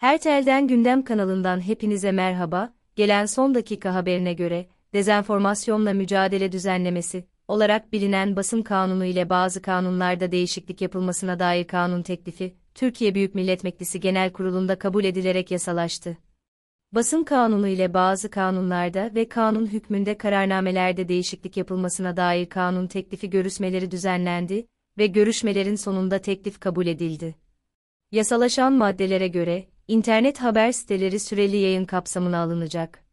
Her telden gündem kanalından hepinize merhaba. Gelen son dakika haberine göre dezenformasyonla mücadele düzenlemesi olarak bilinen basın kanunu ile bazı kanunlarda değişiklik yapılmasına dair kanun teklifi Türkiye Büyük Millet Meclisi Genel Kurulu'nda kabul edilerek yasalaştı. Basın kanunu ile bazı kanunlarda ve kanun hükmünde kararnamelerde değişiklik yapılmasına dair kanun teklifi görüşmeleri düzenlendi ve görüşmelerin sonunda teklif kabul edildi. Yasalaşan maddelere göre internet haber siteleri süreli yayın kapsamına alınacak.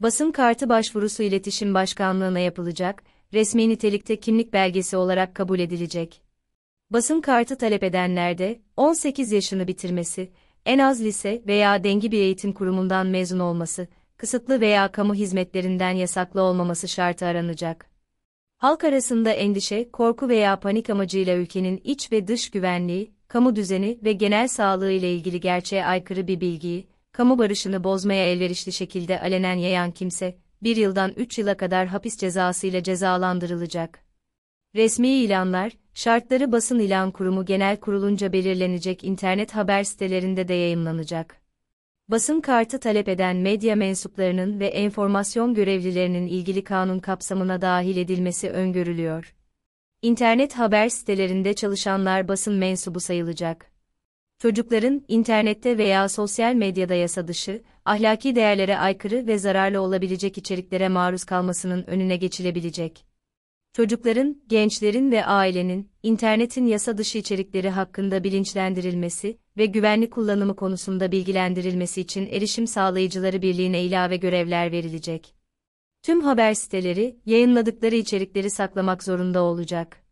Basın kartı başvurusu İletişim Başkanlığı'na yapılacak, resmi nitelikte kimlik belgesi olarak kabul edilecek. Basın kartı talep edenlerde 18 yaşını bitirmesi, en az lise veya dengi bir eğitim kurumundan mezun olması, kısıtlı veya kamu hizmetlerinden yasaklı olmaması şartı aranacak. Halk arasında endişe, korku veya panik amacıyla ülkenin iç ve dış güvenliği, kamu düzeni ve genel sağlığı ile ilgili gerçeğe aykırı bir bilgiyi, kamu barışını bozmaya elverişli şekilde alenen yayan kimse, bir yıldan üç yıla kadar hapis cezası ile cezalandırılacak. Resmi ilanlar, şartları basın ilan kurumu genel kurulunca belirlenecek internet haber sitelerinde de yayınlanacak. Basın kartı talep eden medya mensuplarının ve enformasyon görevlilerinin ilgili kanun kapsamına dahil edilmesi öngörülüyor. İnternet haber sitelerinde çalışanlar basın mensubu sayılacak. Çocukların internette veya sosyal medyada yasa dışı, ahlaki değerlere aykırı ve zararlı olabilecek içeriklere maruz kalmasının önüne geçilebilecek. Çocukların, gençlerin ve ailenin internetin yasa dışı içerikleri hakkında bilinçlendirilmesi ve güvenli kullanımı konusunda bilgilendirilmesi için erişim sağlayıcıları birliğine ilave görevler verilecek. Tüm haber siteleri yayınladıkları içerikleri saklamak zorunda olacak.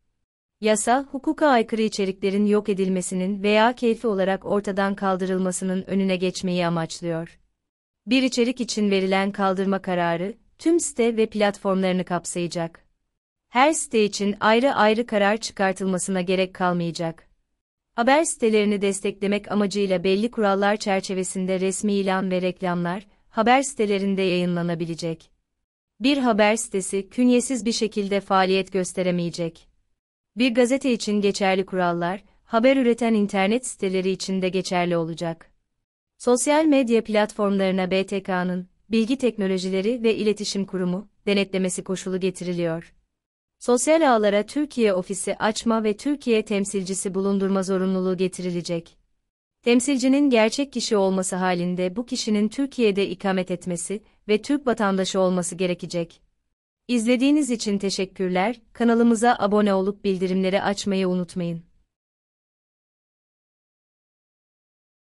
Yasa, hukuka aykırı içeriklerin yok edilmesinin veya keyfi olarak ortadan kaldırılmasının önüne geçmeyi amaçlıyor. Bir içerik için verilen kaldırma kararı, tüm site ve platformlarını kapsayacak. Her site için ayrı ayrı karar çıkartılmasına gerek kalmayacak. Haber sitelerini desteklemek amacıyla belli kurallar çerçevesinde resmi ilan ve reklamlar, haber sitelerinde yayınlanabilecek. Bir haber sitesi künyesiz bir şekilde faaliyet gösteremeyecek. Bir gazete için geçerli kurallar, haber üreten internet siteleri için de geçerli olacak. Sosyal medya platformlarına BTK'nın Bilgi Teknolojileri ve İletişim Kurumu denetlemesi koşulu getiriliyor. Sosyal ağlara Türkiye ofisi açma ve Türkiye temsilcisi bulundurma zorunluluğu getirilecek. Temsilcinin gerçek kişi olması halinde bu kişinin Türkiye'de ikamet etmesi ve Türk vatandaşı olması gerekecek. İzlediğiniz için teşekkürler. Kanalımıza abone olup bildirimleri açmayı unutmayın.